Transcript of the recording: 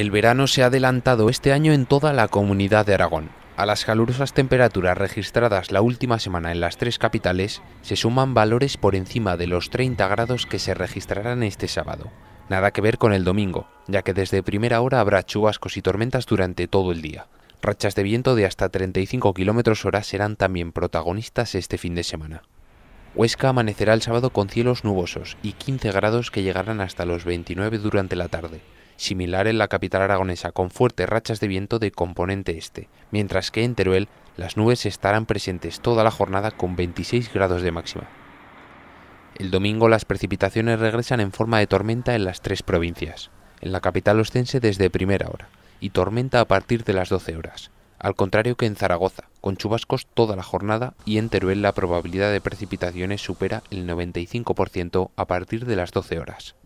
El verano se ha adelantado este año en toda la comunidad de Aragón. A las calurosas temperaturas registradas la última semana en las tres capitales se suman valores por encima de los 30 grados que se registrarán este sábado. Nada que ver con el domingo, ya que desde primera hora habrá chubascos y tormentas durante todo el día. Rachas de viento de hasta 35 km hora serán también protagonistas este fin de semana. Huesca amanecerá el sábado con cielos nubosos y 15 grados que llegarán hasta los 29 durante la tarde similar en la capital aragonesa, con fuertes rachas de viento de componente este, mientras que en Teruel las nubes estarán presentes toda la jornada con 26 grados de máxima. El domingo las precipitaciones regresan en forma de tormenta en las tres provincias, en la capital ostense desde primera hora, y tormenta a partir de las 12 horas, al contrario que en Zaragoza, con chubascos toda la jornada y en Teruel la probabilidad de precipitaciones supera el 95% a partir de las 12 horas.